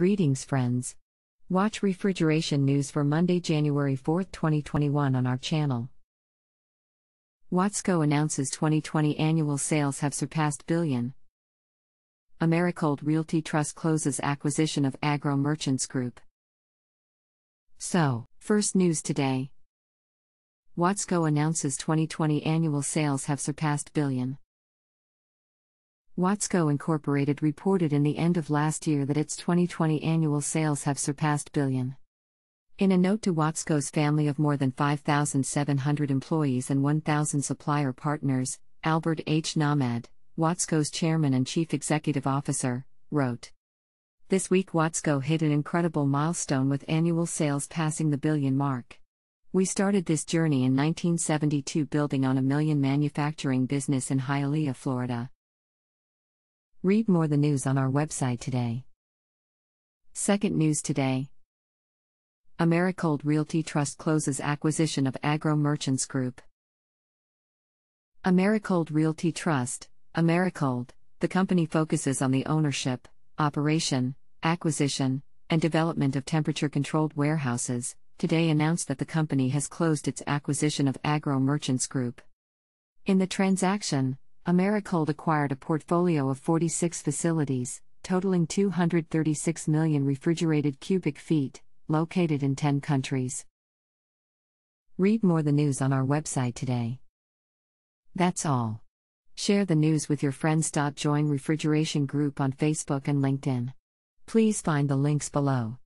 Greetings, friends. Watch refrigeration news for Monday, January 4, 2021, on our channel. Watsco announces 2020 annual sales have surpassed billion. Americold Realty Trust closes acquisition of Agro Merchants Group. So, first news today. Watsco announces 2020 annual sales have surpassed billion. Watsco Incorporated reported in the end of last year that its 2020 annual sales have surpassed billion. In a note to Watsco's family of more than 5,700 employees and 1,000 supplier partners, Albert H. Namad, Watsco's chairman and chief executive officer, wrote. This week, Watsco hit an incredible milestone with annual sales passing the billion mark. We started this journey in 1972 building on a million manufacturing business in Hialeah, Florida. Read more the news on our website today. Second news today. Americold Realty Trust closes acquisition of Agro Merchants Group. Americold Realty Trust, Americold, the company focuses on the ownership, operation, acquisition, and development of temperature controlled warehouses, today announced that the company has closed its acquisition of Agro Merchants Group. In the transaction, Americold acquired a portfolio of 46 facilities, totaling 236 million refrigerated cubic feet, located in 10 countries. Read more the news on our website today. That's all. Share the news with your friends. Join Refrigeration Group on Facebook and LinkedIn. Please find the links below.